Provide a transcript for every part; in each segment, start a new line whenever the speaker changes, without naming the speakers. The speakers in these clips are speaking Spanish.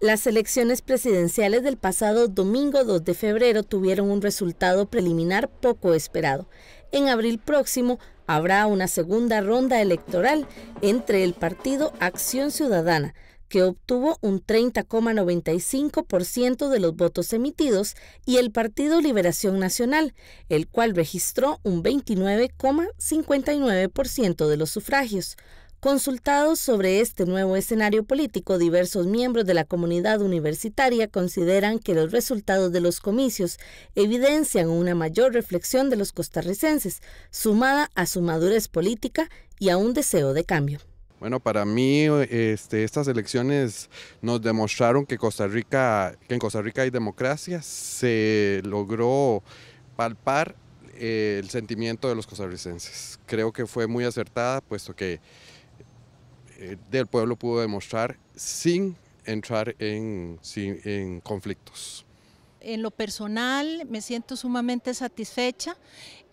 Las elecciones presidenciales del pasado domingo 2 de febrero tuvieron un resultado preliminar poco esperado. En abril próximo habrá una segunda ronda electoral entre el partido Acción Ciudadana, que obtuvo un 30,95% de los votos emitidos, y el Partido Liberación Nacional, el cual registró un 29,59% de los sufragios. Consultados sobre este nuevo escenario político, diversos miembros de la comunidad universitaria consideran que los resultados de los comicios evidencian una mayor reflexión de los costarricenses, sumada a su madurez política y a un deseo de cambio.
Bueno, para mí este, estas elecciones nos demostraron que Costa Rica, en Costa Rica hay democracia, se logró palpar eh, el sentimiento de los costarricenses. Creo que fue muy acertada, puesto que eh, del pueblo pudo demostrar sin entrar en, en conflictos.
En lo personal me siento sumamente satisfecha,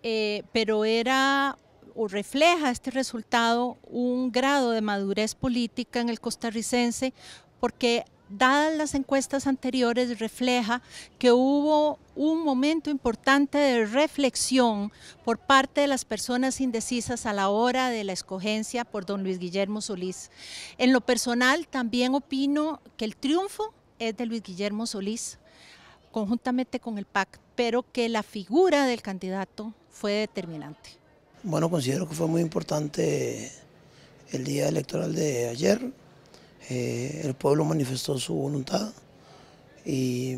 eh, pero era o refleja este resultado un grado de madurez política en el costarricense, porque dadas las encuestas anteriores, refleja que hubo un momento importante de reflexión por parte de las personas indecisas a la hora de la escogencia por don Luis Guillermo Solís. En lo personal, también opino que el triunfo es de Luis Guillermo Solís, conjuntamente con el PAC, pero que la figura del candidato fue determinante.
Bueno, considero que fue muy importante el día electoral de ayer, eh, el pueblo manifestó su voluntad y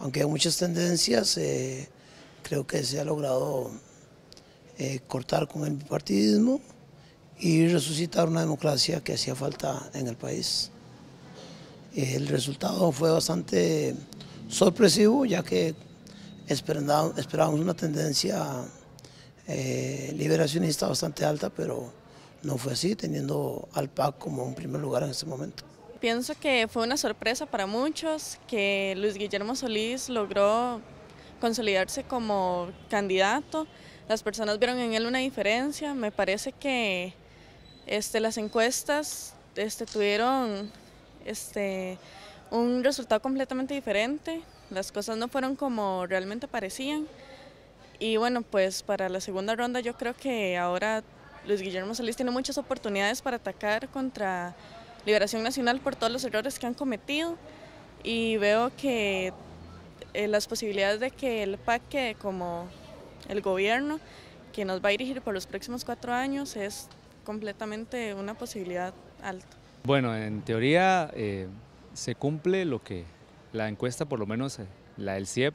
aunque hay muchas tendencias, eh, creo que se ha logrado eh, cortar con el bipartidismo y resucitar una democracia que hacía falta en el país. El resultado fue bastante sorpresivo, ya que esperábamos una tendencia liberacionista bastante alta, pero no fue así, teniendo al PAC como un primer lugar en ese momento.
Pienso que fue una sorpresa para muchos que Luis Guillermo Solís logró consolidarse como candidato. Las personas vieron en él una diferencia. Me parece que este, las encuestas este, tuvieron este, un resultado completamente diferente. Las cosas no fueron como realmente parecían. Y bueno, pues para la segunda ronda yo creo que ahora Luis Guillermo Solís tiene muchas oportunidades para atacar contra Liberación Nacional por todos los errores que han cometido y veo que eh, las posibilidades de que el PAC como el gobierno que nos va a dirigir por los próximos cuatro años es completamente una posibilidad alta.
Bueno, en teoría eh, se cumple lo que la encuesta, por lo menos eh, la del CIEP,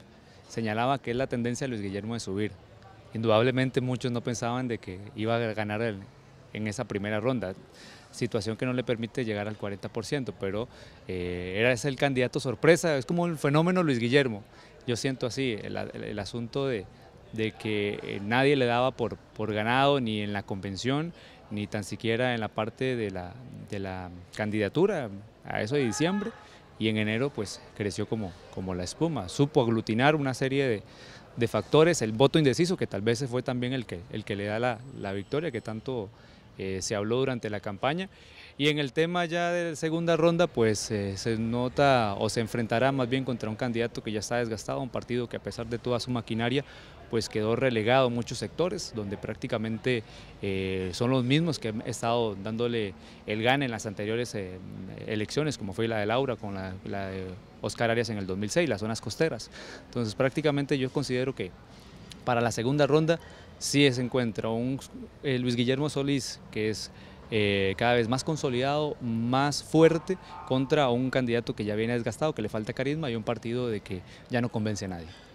señalaba que es la tendencia de Luis Guillermo de subir. Indudablemente muchos no pensaban de que iba a ganar en esa primera ronda, situación que no le permite llegar al 40%, pero eh, era ese el candidato sorpresa, es como el fenómeno Luis Guillermo, yo siento así, el, asunto de, que eh, nadie le daba por, por ganado ni en la convención, ni tan siquiera en la parte de la, de la candidatura, a eso de diciembre, y en enero pues creció como, como la espuma, supo aglutinar una serie de, de factores, el voto indeciso, que tal vez fue también el que, el que le da la, victoria, que tanto eh, se habló durante la campaña. Y en el tema ya de segunda ronda, pues eh, se nota o se enfrentará más bien contra un candidato que ya está desgastado, un partido que a pesar de toda su maquinaria, pues quedó relegado en muchos sectores, donde prácticamente eh, son los mismos que han estado dándole el gan en las anteriores elecciones, como fue la de Laura con la, la de Oscar Arias en el 2006, las zonas costeras. Entonces prácticamente yo considero que para la segunda ronda sí se encuentra un eh, Luis Guillermo Solís, que es eh, cada vez más consolidado, más fuerte, contra un candidato que ya viene desgastado, que le falta carisma y un partido de que ya no convence a nadie.